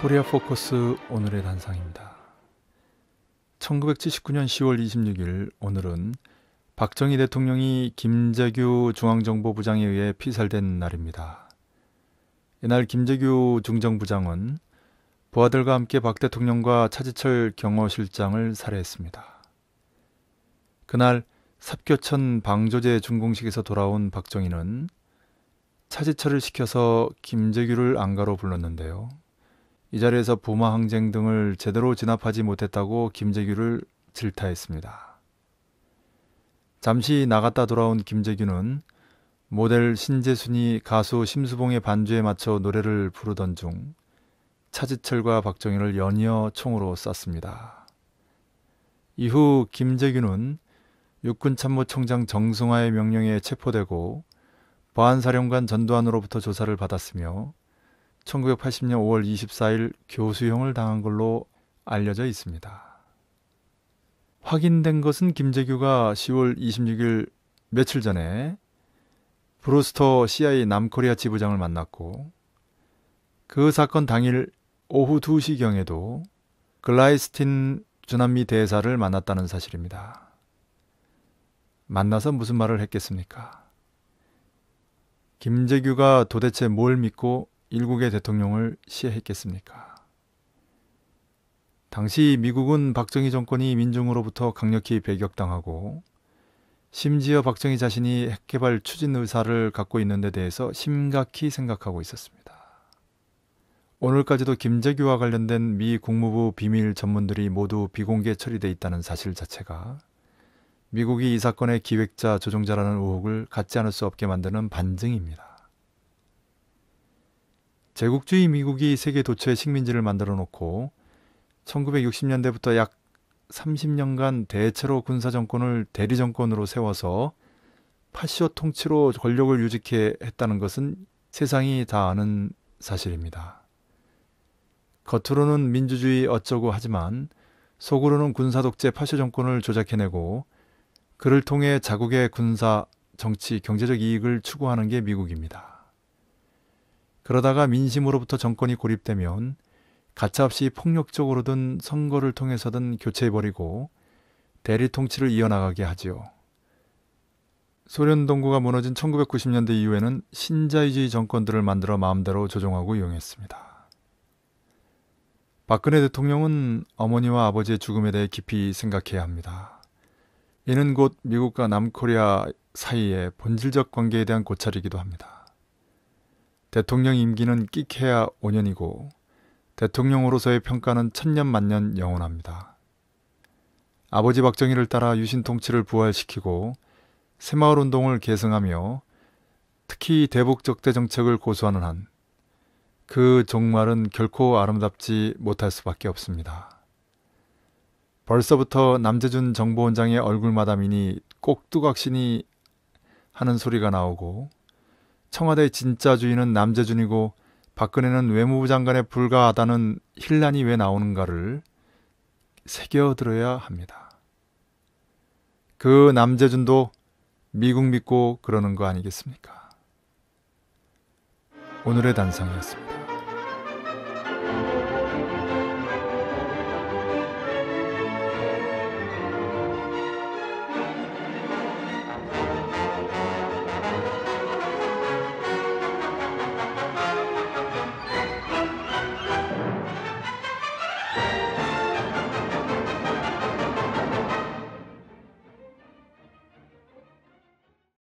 코리아 포커스 오늘의 단상입니다. 1979년 10월 26일 오늘은 박정희 대통령이 김재규 중앙정보부장에 의해 피살된 날입니다. 이날 김재규 중정부장은 부하들과 함께 박 대통령과 차지철 경호실장을 살해했습니다. 그날 삽교천 방조제 준공식에서 돌아온 박정희는 차지철을 시켜서 김재규를 안가로 불렀는데요. 이 자리에서 부마 항쟁 등을 제대로 진압하지 못했다고 김재규를 질타했습니다. 잠시 나갔다 돌아온 김재규는 모델 신재순이 가수 심수봉의 반주에 맞춰 노래를 부르던 중 차지철과 박정희를 연이어 총으로 쐈습니다. 이후 김재규는 육군참모총장 정승화의 명령에 체포되고 보안사령관 전두환으로부터 조사를 받았으며 1980년 5월 24일 교수형을 당한 걸로 알려져 있습니다. 확인된 것은 김재규가 10월 26일 며칠 전에 브루스터 CIA 남코리아 지부장을 만났고 그 사건 당일 오후 2시경에도 글라이스틴 주남미 대사를 만났다는 사실입니다. 만나서 무슨 말을 했겠습니까? 김재규가 도대체 뭘 믿고 일국의 대통령을 시해했겠습니까? 당시 미국은 박정희 정권이 민중으로부터 강력히 배격당하고 심지어 박정희 자신이 핵개발 추진 의사를 갖고 있는 데 대해서 심각히 생각하고 있었습니다. 오늘까지도 김재규와 관련된 미 국무부 비밀 전문들이 모두 비공개 처리돼 있다는 사실 자체가 미국이 이 사건의 기획자, 조종자라는 의혹을 갖지 않을 수 없게 만드는 반증입니다. 제국주의 미국이 세계 도처의 식민지를 만들어 놓고 1960년대부터 약 30년간 대체로 군사 정권을 대리 정권으로 세워서 파시오 통치로 권력을 유지케 했다는 것은 세상이 다 아는 사실입니다. 겉으로는 민주주의 어쩌고 하지만 속으로는 군사 독재 파시오 정권을 조작해내고 그를 통해 자국의 군사 정치 경제적 이익을 추구하는 게 미국입니다. 그러다가 민심으로부터 정권이 고립되면 가차없이 폭력적으로든 선거를 통해서든 교체해버리고 대리 통치를 이어나가게 하지요. 소련 동구가 무너진 1990년대 이후에는 신자유주의 정권들을 만들어 마음대로 조종하고 이용했습니다. 박근혜 대통령은 어머니와 아버지의 죽음에 대해 깊이 생각해야 합니다. 이는 곧 미국과 남코리아 사이의 본질적 관계에 대한 고찰이기도 합니다. 대통령 임기는 끽해야 5년이고 대통령으로서의 평가는 천년 만년 영원합니다. 아버지 박정희를 따라 유신 통치를 부활시키고 새마을 운동을 계승하며 특히 대북 적대 정책을 고수하는 한 그 종말은 결코 아름답지 못할 수밖에 없습니다. 벌써부터 남재준 정보원장의 얼굴 마담이니 꼭두각신이 하는 소리가 나오고 청와대의 진짜 주인은 남재준이고 박근혜는 외무부 장관에 불과하다는 힐난이 왜 나오는가를 새겨들어야 합니다. 그 남재준도 미국 믿고 그러는 거 아니겠습니까? 오늘의 단상이었습니다.